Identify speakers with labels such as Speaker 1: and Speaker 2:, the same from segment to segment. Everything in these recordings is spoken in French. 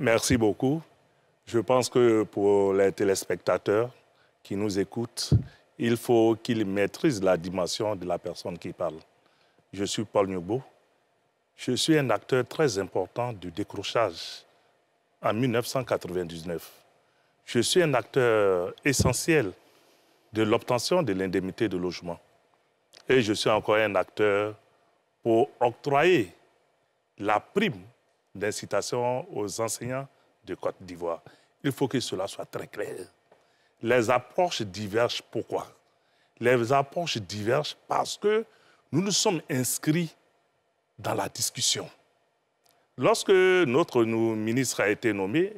Speaker 1: Merci beaucoup. Je pense que pour les téléspectateurs qui nous écoutent, il faut qu'ils maîtrisent la dimension de la personne qui parle. Je suis Paul Nyobo. Je suis un acteur très important du décrochage en 1999. Je suis un acteur essentiel de l'obtention de l'indemnité de logement. Et je suis encore un acteur pour octroyer la prime d'incitation aux enseignants de Côte d'Ivoire. Il faut que cela soit très clair. Les approches divergent. Pourquoi Les approches divergent parce que nous nous sommes inscrits dans la discussion. Lorsque notre ministre a été nommé,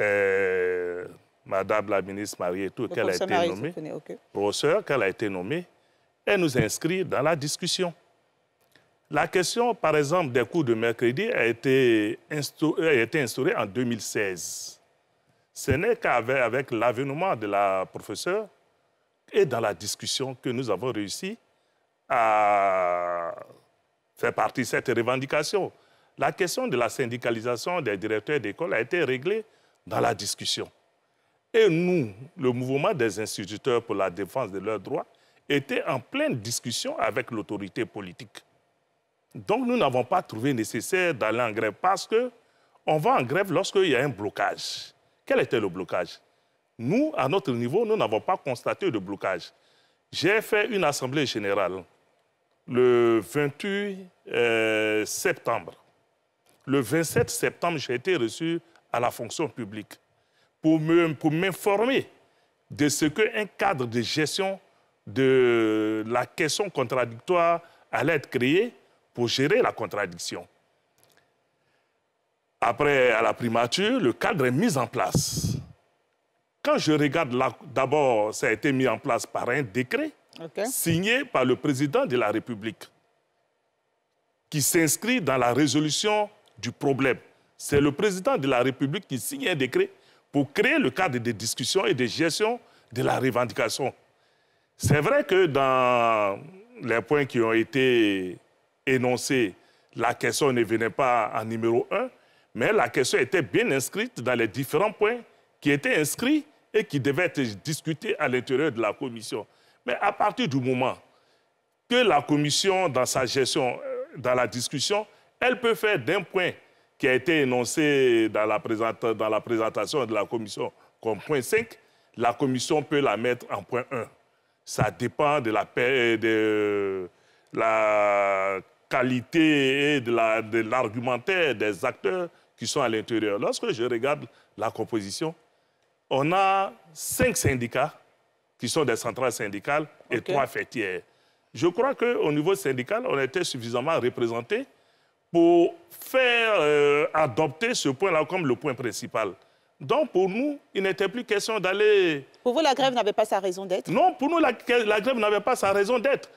Speaker 1: euh, Madame la ministre Marie tout, qu'elle a été nommée, okay. qu'elle a été nommée, elle nous inscrit dans la discussion. La question, par exemple, des cours de mercredi a été, instaurée en 2016. Ce n'est qu'avec l'avènement de la professeure et dans la discussion que nous avons réussi à faire partie de cette revendication. La question de la syndicalisation des directeurs d'école a été réglée dans la discussion. Et nous, le mouvement des instituteurs pour la défense de leurs droits, était en pleine discussion avec l'autorité politique. Donc nous n'avons pas trouvé nécessaire d'aller en grève parce que on va en grève lorsqu'il y a un blocage. Quel était le blocage Nous, à notre niveau, nous n'avons pas constaté de blocage. J'ai fait une assemblée générale le 28 euh, septembre. Le 27 septembre, j'ai été reçu à la fonction publique pour m'informer de ce qu'un cadre de gestion de la question contradictoire allait être créé pour gérer la contradiction. Après, à la primature, le cadre est mis en place. Quand je regarde, d'abord, ça a été mis en place par un décret signé par le président de la République qui s'inscrit dans la résolution du problème. C'est le président de la République qui signe un décret pour créer le cadre de discussion et de gestion de la revendication. C'est vrai que dans les points qui ont été énoncé, la question ne venait pas en numéro 1, mais la question était bien inscrite dans les différents points qui étaient inscrits et qui devaient être discutés à l'intérieur de la commission. Mais à partir du moment que la commission, dans sa gestion, euh, dans la discussion, elle peut faire d'un point qui a été énoncé dans la, dans la présentation de la commission comme point 5, la commission peut la mettre en point 1. Ça dépend de la, euh, de euh, la qualité et de l'argumentaire des acteurs qui sont à l'intérieur. Lorsque je regarde la composition, on a cinq syndicats qui sont des centrales syndicales et trois fêtières. Je crois qu'au niveau syndical, on était suffisamment représenté pour faire euh, adopter ce point-là comme le point principal. Donc, pour nous, il n'était plus question d'aller...
Speaker 2: Pour vous, la grève n'avait pas sa raison d'être
Speaker 1: Non, pour nous, la grève n'avait pas sa raison d'être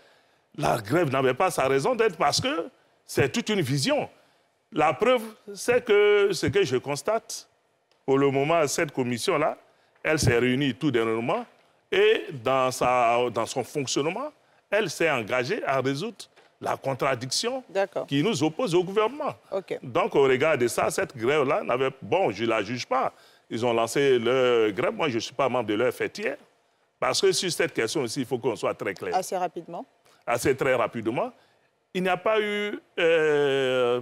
Speaker 1: la grève n'avait pas sa raison d'être parce que c'est toute une vision. La preuve, c'est que ce que je constate, pour le moment, cette commission-là, elle s'est réunie tout dernièrement et dans, sa, dans son fonctionnement, elle s'est engagée à résoudre la contradiction qui nous oppose au gouvernement. Donc, au regard de ça, cette grève-là n'avait... Bon, je ne la juge pas. Ils ont lancé leur grève. Moi, je ne suis pas membre de leur fêtière. Parce que sur cette question aussi, il faut qu'on soit très clair. Assez rapidement assez très rapidement, il n'y a pas eu euh,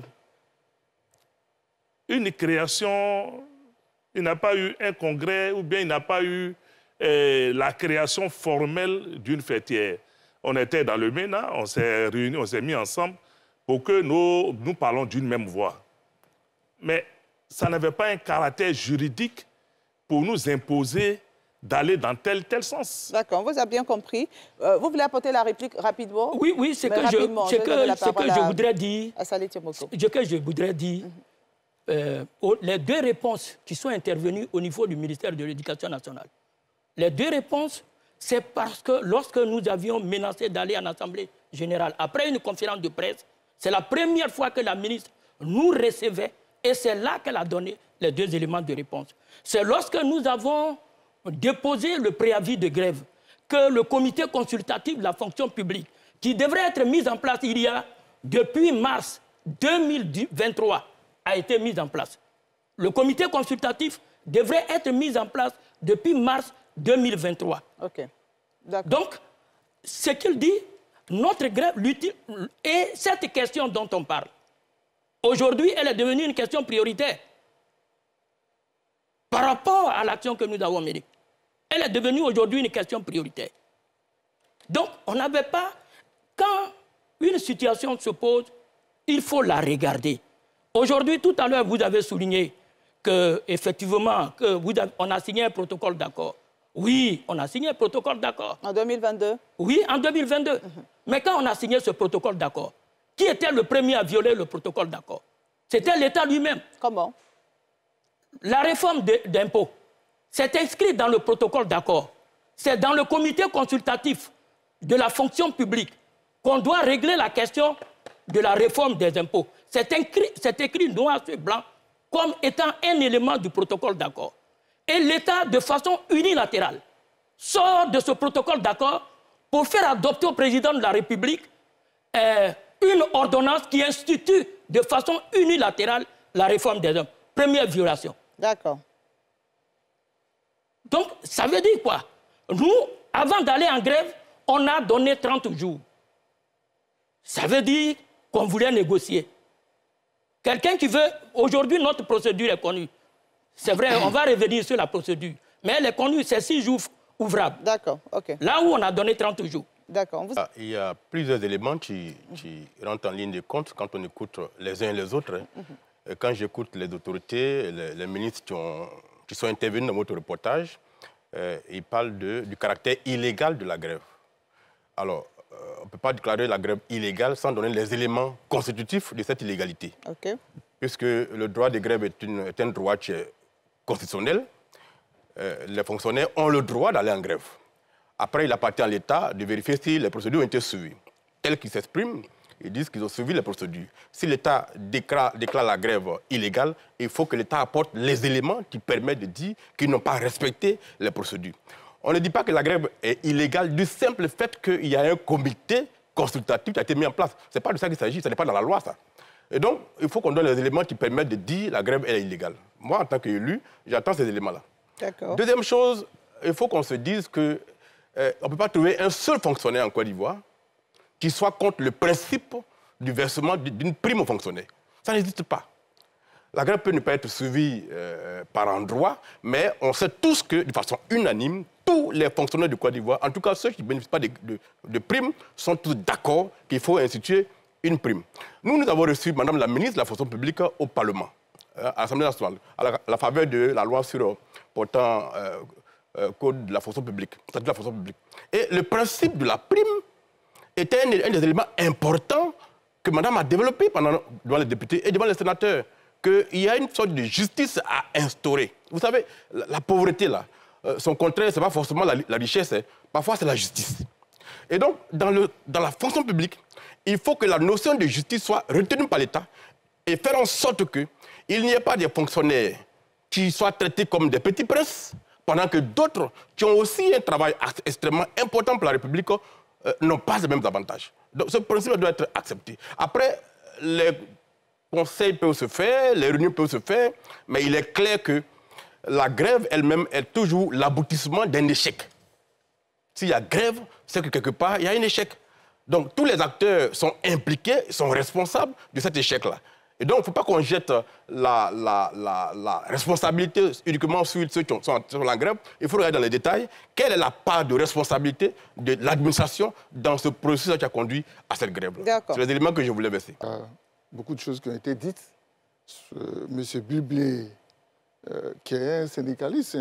Speaker 1: une création, il n'y a pas eu un congrès ou bien il n'y a pas eu euh, la création formelle d'une fêtière. On était dans le MENA, on s'est réunis, on s'est mis ensemble pour que nous, nous parlons d'une même voix. Mais ça n'avait pas un caractère juridique pour nous imposer d'aller dans tel,
Speaker 2: tel sens. D'accord, vous a bien compris. Euh, vous voulez apporter la réplique rapidement Oui, oui, c'est que, je, que, je voudrais dire. À que je voudrais dire, les deux réponses qui sont intervenues au niveau du ministère de l'Éducation nationale, les deux réponses, c'est parce que lorsque nous avions menacé d'aller en Assemblée générale, après une conférence de presse, c'est la première fois que la ministre nous recevait et c'est là qu'elle a donné les deux éléments de réponse. C'est lorsque nous avons déposer le préavis de grève que le comité consultatif de la fonction publique, qui devrait être mis en place il y a depuis mars 2023, a été mis en place. Le comité consultatif devrait être mis en place depuis mars 2023. Donc, ce qu'il dit, notre grève et cette question dont on parle, aujourd'hui, elle est devenue une question prioritaire par rapport à l'action que nous avons menée. Elle est devenue aujourd'hui une question prioritaire. Donc, on n'avait pas, quand une situation se pose, il faut la regarder. Aujourd'hui, tout à l'heure, vous avez souligné qu'effectivement, que on a signé un protocole d'accord. Oui, on a signé un protocole d'accord. En 2022 Oui, en 2022. Mhm. Mais quand on a signé ce protocole d'accord, qui était le premier à violer le protocole d'accord C'était l'État lui-même. Comment la réforme d'impôts, c'est inscrit dans le protocole d'accord. C'est dans le comité consultatif de la fonction publique qu'on doit régler la question de la réforme des impôts. C'est écrit, noir sur blanc comme étant un élément du protocole d'accord. Et l'État, de façon unilatérale, sort de ce protocole d'accord pour faire adopter au président de la République euh, une ordonnance qui institue de façon unilatérale la réforme des impôts. Première violation. D'accord. Donc, ça veut dire quoi Nous, avant d'aller en grève, on a donné 30 jours. Ça veut dire qu'on voulait négocier. Quelqu'un qui veut... Aujourd'hui, notre procédure est connue. C'est vrai, on va revenir sur la procédure. Mais elle est connue, c'est six jours ouvrables. D'accord, OK. Là où on a donné 30 jours. D'accord. Ah,
Speaker 3: il y a plusieurs éléments qui, rentrent en ligne de compte quand on écoute les uns et les autres. Hein. Mhm. Euh, quand j'écoute les autorités, les, ministres qui, sont intervenus dans votre reportage, euh, ils parlent du caractère illégal de la grève. Alors, euh, on ne peut pas déclarer la grève illégale sans donner les éléments constitutifs de cette illégalité. Puisque le droit de grève est, une, un droit constitutionnel, les fonctionnaires ont le droit d'aller en grève. Après, il appartient à l'État de vérifier si les procédures ont été suivies. Telles qu'ils s'expriment, ils disent qu'ils ont suivi les procédures. Si l'État déclare, la grève illégale, il faut que l'État apporte les éléments qui permettent de dire qu'ils n'ont pas respecté les procédures. On ne dit pas que la grève est illégale du simple fait qu'il y a un comité consultatif qui a été mis en place. Ce n'est pas de ça qu'il s'agit, ce n'est pas dans la loi, ça. Et donc, il faut qu'on donne les éléments qui permettent de dire que la grève est illégale. Moi, en tant qu'élu, j'attends ces éléments-là. Deuxième chose, il faut qu'on se dise qu'on euh, ne peut pas trouver un seul fonctionnaire en Côte d'Ivoire qui soit contre le principe du versement d'une prime aux fonctionnaires. Ça n'existe pas. La grève peut ne pas être suivie euh, par endroit, mais on sait tous que, de façon unanime, tous les fonctionnaires du Côte d'Ivoire, en tout cas ceux qui ne bénéficient pas de, de, primes, sont tous d'accord qu'il faut instituer une prime. Nous, nous avons reçu Madame la ministre de la fonction publique au Parlement, euh, à l'Assemblée nationale, à la, faveur de la loi sur euh, portant code de la fonction publique, à de la fonction publique. Et le principe de la prime était un, des éléments importants que madame a développé pendant, devant les députés et devant les sénateurs, qu'il y a une sorte de justice à instaurer. Vous savez, la, pauvreté, là, euh, son contraire, ce n'est pas forcément la, richesse, hein. parfois c'est la justice. Et donc, dans, le, dans la fonction publique, il faut que la notion de justice soit retenue par l'État et faire en sorte qu'il n'y ait pas des fonctionnaires qui soient traités comme des petits princes, pendant que d'autres qui ont aussi un travail extrêmement important pour la République euh, n'ont pas les mêmes avantages. Donc ce principe doit être accepté. Après, les conseils peuvent se faire, les réunions peuvent se faire, mais il est clair que la grève elle-même est toujours l'aboutissement d'un échec. S'il y a grève, c'est que quelque part, il y a un échec. Donc tous les acteurs sont impliqués, sont responsables de cet échec-là. Et donc, il ne faut pas qu'on jette la, responsabilité uniquement sur ceux qui sont sur la grève. Il faut regarder dans les détails quelle est la part de responsabilité de l'administration dans ce processus qui a conduit à cette grève. C'est les éléments que je voulais verser.
Speaker 4: Ah, beaucoup de choses qui ont été dites. Monsieur Bublé, euh, qui est un syndicaliste,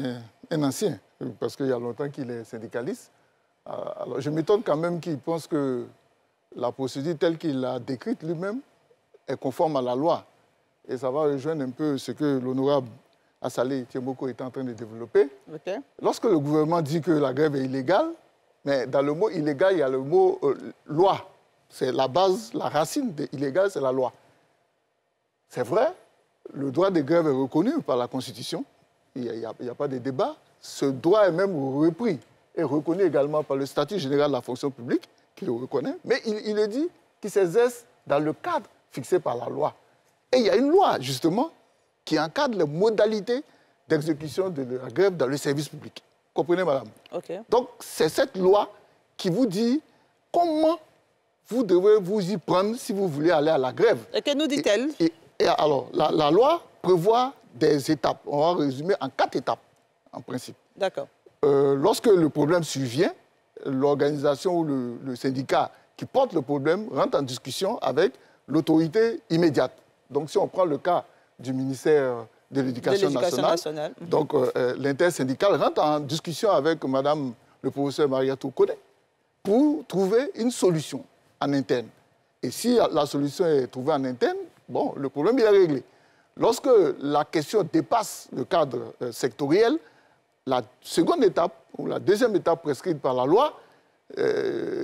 Speaker 4: un, ancien, parce qu'il y a longtemps qu'il est syndicaliste. Ah, alors, je m'étonne quand même qu'il pense que la procédure telle qu'il l'a décrite lui-même est conforme à la loi. Et ça va rejoindre un peu ce que l'honorable Assali Tiemboko est en train de développer. Lorsque le gouvernement dit que la grève est illégale, mais dans le mot illégal, il y a le mot euh, loi. C'est la base, la racine de illégal, c'est la loi. C'est vrai, le droit de grève est reconnu par la Constitution. Il n'y a, pas de débat. Ce droit est même repris et reconnu également par le statut général de la fonction publique, qui le reconnaît. Mais il, il est dit qu'il s'exerce dans le cadre fixé par la loi. Et il y a une loi, justement, qui encadre les modalités d'exécution de la grève dans le service public. Comprenez, madame Donc, c'est cette loi qui vous dit comment vous devez vous y prendre si vous voulez aller à la grève. Et que nous dit-elle et, alors, la, loi prévoit des étapes. On va résumer en quatre étapes, en principe. D'accord. Euh, lorsque le problème survient, l'organisation ou le syndicat qui porte le problème rentre en discussion avec l'autorité immédiate. Donc si on prend le cas du ministère de l'Éducation nationale, nationale, mhm. donc euh, euh, l'intersyndicale rentre en discussion avec Madame le professeur Maria Toukone pour trouver une solution en interne. Et si la solution est trouvée en interne, bon, le problème est réglé. Lorsque la question dépasse le cadre euh, sectoriel, la seconde étape, ou la deuxième étape prescrite par la loi,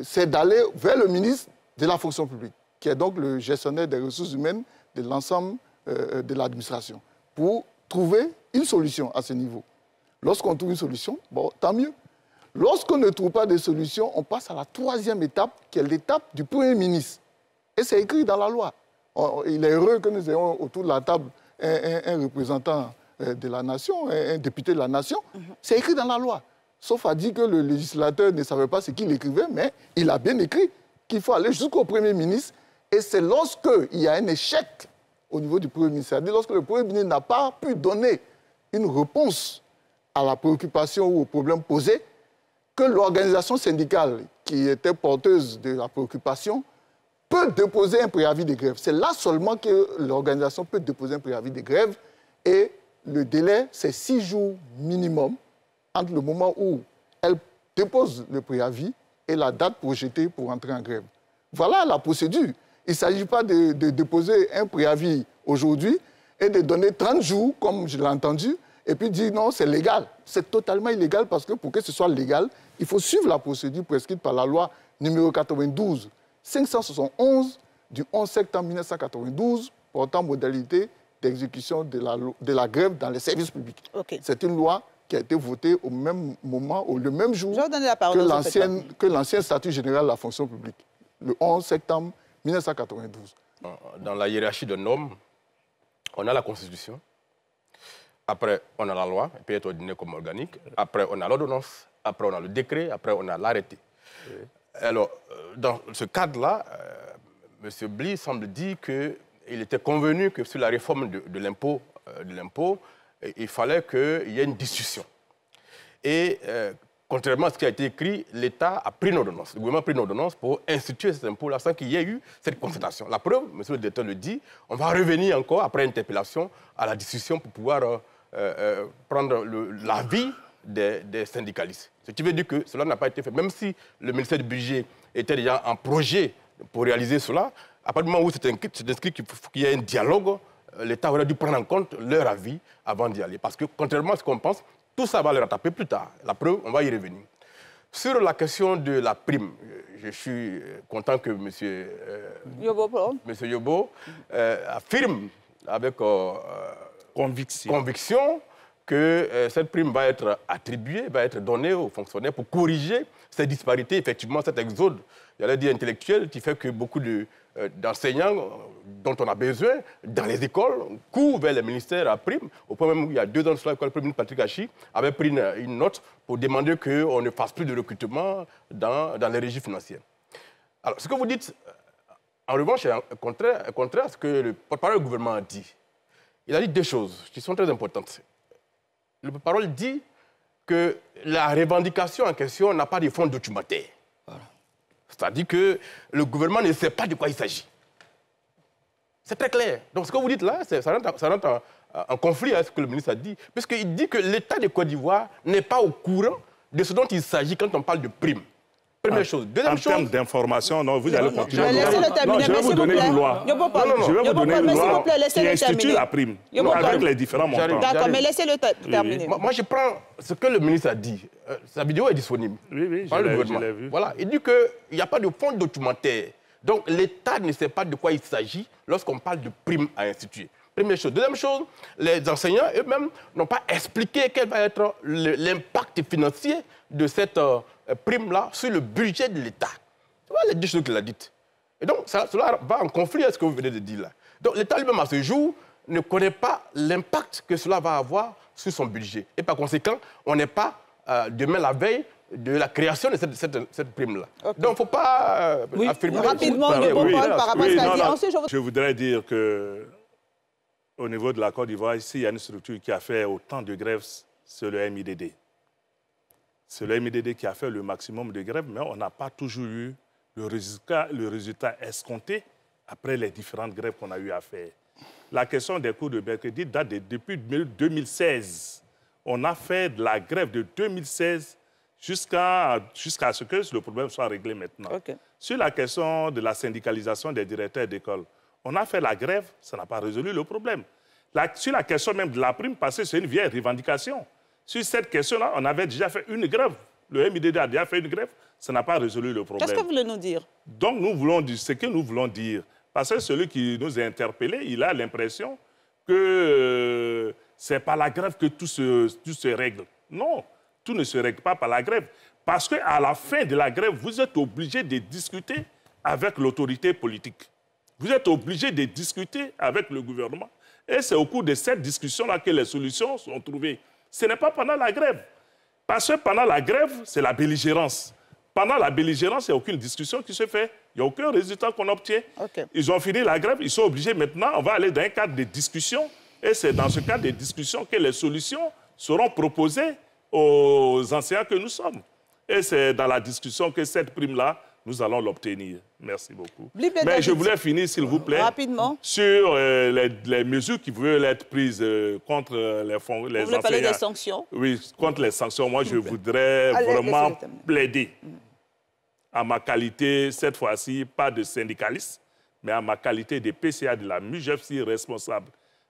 Speaker 4: c'est d'aller vers le ministre de la fonction publique qui est donc le gestionnaire des ressources humaines de l'ensemble euh, euh, de l'administration, pour trouver une solution à ce niveau. Lorsqu'on trouve une solution, tant mieux. Lorsqu'on ne trouve pas de solution, on passe à la troisième étape, qui est l'étape du Premier ministre. Et c'est écrit dans la loi. il est heureux que nous ayons autour de la table un, représentant euh, de la nation, un, député de la nation. Mhm. C'est écrit dans la loi. Sauf à dire que le législateur ne savait pas ce qu'il écrivait, mais il a bien écrit qu'il faut aller jusqu'au Premier ministre et c'est lorsqu'il y a un échec au niveau du Premier ministre, c'est-à-dire lorsque le Premier ministre n'a pas pu donner une réponse à la préoccupation ou au problème posé, que l'organisation syndicale qui était porteuse de la préoccupation peut déposer un préavis de grève. C'est là seulement que l'organisation peut déposer un préavis de grève et le délai, c'est six jours minimum entre le moment où elle dépose le préavis et la date projetée pour entrer en grève. Voilà la procédure. Il ne s'agit pas de, déposer un préavis aujourd'hui et de donner 30 jours, comme je l'ai entendu, et puis dire non, c'est légal. C'est totalement illégal parce que pour que ce soit légal, il faut suivre la procédure prescrite par la loi numéro 92 571 du 11 septembre 1992 portant modalité d'exécution de la, grève dans les services publics. C'est une loi qui a été votée au même moment, au, le même jour que l'ancien statut général de la fonction publique, le 11 septembre euh,
Speaker 3: dans la hiérarchie de normes, on a la Constitution, après on a la loi, elle peut être ordinée comme organique, après on a l'ordonnance, après on a le décret, après on a l'arrêté. Alors, euh, dans ce cadre-là, euh, M. Bly semble dire qu'il était convenu que sur la réforme de, l'impôt, il fallait qu'il y ait une discussion. Et contrairement à ce qui a été écrit, l'État a pris une ordonnance. Le gouvernement a pris une ordonnance pour instituer cet impôt-là sans qu'il y ait eu cette consultation. La preuve, M. le directeur le dit, on va revenir encore après interpellation à la discussion pour pouvoir euh, euh, prendre l'avis des, syndicalistes. Ce qui veut dire que cela n'a pas été fait. Même si le ministère du Budget était déjà en projet pour réaliser cela, à partir du moment où c'est inscrit qu'il y ait un dialogue, euh, l'État aurait dû prendre en compte leur avis avant d'y aller. Parce que, contrairement à ce qu'on pense, tout ça va le rattraper plus tard. La preuve, on va y revenir. Sur la question de la prime, euh, je suis euh, content que M. Euh, Yobo, monsieur Yobo affirme avec conviction. conviction. que cette prime va être attribuée, va être donnée aux fonctionnaires pour corriger ces disparités, effectivement, cet exode, j'allais dire intellectuel, qui fait que beaucoup de euh, d'enseignants dont on a besoin dans les écoles, couvrent vers le ministère à prime. Au point même où il y a deux ans le premier Patrick Hachi avait pris une, note pour demander qu'on ne fasse plus de recrutement dans, dans les régies financières. Alors, ce que vous dites, euh, en revanche, est contraire, contraire à ce que le porte-parole du gouvernement a dit. Il a dit deux choses qui sont très importantes. Le porte-parole dit que la revendication en question n'a pas de fonds documentaires. C'est-à-dire que le gouvernement ne sait pas de quoi il s'agit. C'est très clair. Donc ce que vous dites là, ça rentre, en, conflit avec ce que le ministre a dit, puisqu'il dit que l'État de Côte d'Ivoire n'est pas au courant de ce dont il s'agit quand on parle de primes. Ah. en termes
Speaker 1: d'information, non, vous allez continuer. Je vais le terminer, je vais vous donner une loi. Je vais vous donner une loi qui institue la prime avec les différents montants.
Speaker 3: D'accord, mais laissez-le terminer. Moi, je prends ce que le ministre a dit. Euh, sa vidéo est disponible. Oui, oui, je l'ai vu. Voilà, il dit qu'il n'y a pas de fonds documentaire. Donc, l'État ne sait pas de quoi il s'agit lorsqu'on parle de prime à instituer. Première chose. Deuxième chose, les enseignants eux-mêmes n'ont pas expliqué quel va être l'impact financier de cette, euh, prime-là sur le budget de l'État. Tu vois les choses qu'il a dites. Et donc, cela va en conflit avec ce que vous venez de dire là. Donc, l'État lui-même, à ce jour, ne connaît pas l'impact que cela va avoir sur son budget. Et par conséquent, on n'est pas euh, demain la veille de la création de cette, cette, prime-là. Donc, il ne faut pas euh, oui. affirmer... Rapidement, bon oui, par rapport à ce
Speaker 1: qu'a dit. je... je voudrais dire que au niveau de la Côte d'Ivoire, ici, il y a une structure qui a fait autant de grèves sur le MIDD. C'est le MDD qui a fait le maximum de grèves, mais on n'a pas toujours eu le résultat, escompté après les différentes grèves qu'on a eu à faire. La question des cours de mercredi date de, depuis 2016. On a fait de la grève de 2016 jusqu'à ce que le problème soit réglé maintenant. Sur la question de la syndicalisation des directeurs d'école, on a fait la grève, ça n'a pas résolu le problème. La, sur la question même de la prime, passée, c'est une vieille revendication. Sur cette question-là, on avait déjà fait une grève. Le MIDD a déjà fait une grève. Ça n'a pas résolu le problème. Qu'est-ce que vous voulez nous dire Donc, nous voulons dire ce que nous voulons dire. Parce que celui qui nous a interpellés, il a l'impression que euh, c'est par la grève que tout se, tout se règle. Non, tout ne se règle pas par la grève. Parce qu'à la fin de la grève, vous êtes obligé de discuter avec l'autorité politique. Vous êtes obligé de discuter avec le gouvernement. Et c'est au cours de cette discussion-là que les solutions sont trouvées ce n'est pas pendant la grève. Parce que pendant la grève, c'est la belligérance. Pendant la belligérance, il n'y a aucune discussion qui se fait. Il n'y a aucun résultat qu'on obtient. Ils ont fini la grève, ils sont obligés maintenant, on va aller dans un cadre de discussion. Et c'est dans ce cadre de discussion que les solutions seront proposées aux enseignants que nous sommes. Et c'est dans la discussion que cette prime-là nous allons l'obtenir. Merci beaucoup. Mais je voulais finir, s'il vous plaît, Rapidement. sur euh, les, mesures qui veulent être prises euh, contre euh, les fonds. Vous voulez parler des sanctions Oui, contre les sanctions. Moi, je voudrais vraiment plaider mm. à ma qualité, cette fois-ci, pas de syndicaliste, mais à ma qualité de PCA de la MUGFC, responsable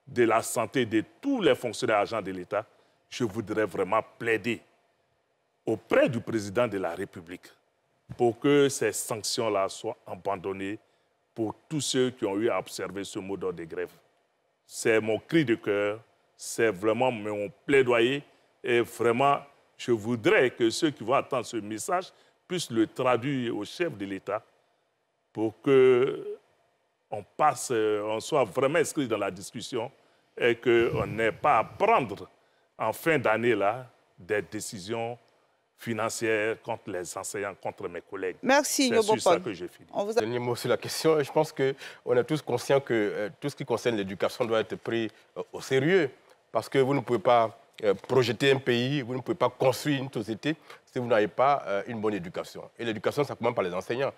Speaker 1: de la santé de tous les fonctionnaires agents de l'État, je voudrais vraiment plaider auprès du président de la République pour que ces sanctions-là soient abandonnées pour tous ceux qui ont eu à observer ce mot d'ordre de grève. C'est mon cri de cœur, c'est vraiment mon plaidoyer et vraiment, je voudrais que ceux qui vont attendre ce message puissent le traduire au chef de l'État pour que on passe, euh, on soit vraiment inscrit dans la discussion et qu'on n'ait pas à prendre en fin d'année là des décisions financière contre les enseignants, contre mes collègues. Merci, C'est sur ça que j'ai fini. On vous a...
Speaker 3: mot sur la question. Je pense qu'on est tous conscients que euh, tout ce qui concerne l'éducation doit être pris euh, au sérieux parce que vous ne pouvez pas euh, projeter un pays, vous ne pouvez pas construire une société si vous n'avez pas une bonne éducation. Et l'éducation, ça commence par les enseignants.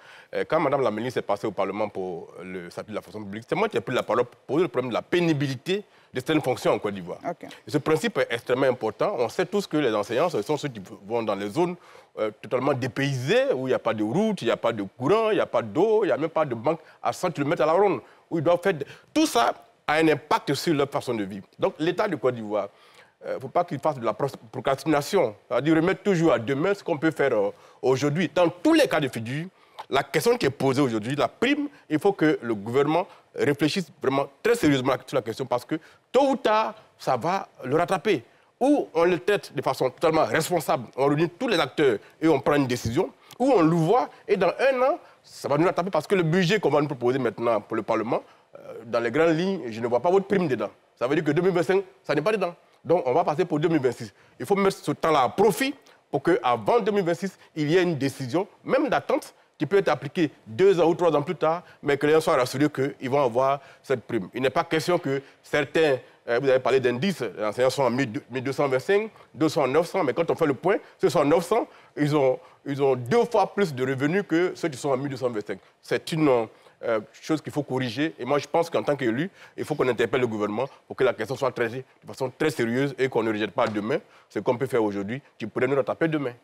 Speaker 3: quand Mme la ministre est passée au Parlement pour le statut de la fonction publique, c'est moi qui ai pris la parole pour poser le problème de la pénibilité de certaines fonctions en Côte d'Ivoire. Ce principe est extrêmement important. On sait tous que les enseignants, sont ceux qui vont dans les zones euh, totalement dépaysées, où il n'y a pas de route, il n'y a pas de courant, il n'y a pas d'eau, il n'y a même pas de banque à 100 km à la ronde, où ils doivent faire... Tout ça a un impact sur leur façon de vivre. Donc l'État de Côte d'Ivoire, il euh, ne faut pas qu'il fasse de la procrastination, c'est-à-dire remettre toujours à demain ce qu'on peut faire euh, aujourd'hui. Dans tous les cas de figure, la question qui est posée aujourd'hui, la prime, il faut que le gouvernement réfléchisse vraiment très sérieusement sur la question parce que tôt ou tard, ça va le rattraper. Ou on le traite de façon totalement responsable, on réunit tous les acteurs et on prend une décision, ou on le voit et dans un an, ça va nous rattraper parce que le budget qu'on va nous proposer maintenant pour le Parlement, euh, dans les grandes lignes, je ne vois pas votre prime dedans. Ça veut dire que 2025, ça n'est pas dedans. Donc, on va passer pour 2026. Il faut mettre ce temps-là à profit pour qu'avant 2026, il y ait une décision, même d'attente, qui peut être appliqué deux ans ou trois ans plus tard, mais que les gens soient rassurés qu'ils vont avoir cette prime. Il n'est pas question que certains, euh, vous avez parlé d'indices, les enseignants sont en 1225, 200 900, mais quand on fait le point, ceux sont en 900, ils ont, ils ont deux fois plus de revenus que ceux qui sont en 1225. C'est une euh, chose qu'il faut corriger. Et moi, je pense qu'en tant qu'élu, il faut qu'on interpelle le gouvernement pour que la question soit traitée de façon très sérieuse et qu'on ne rejette pas demain ce qu'on peut faire aujourd'hui, qui pourrait nous taper demain.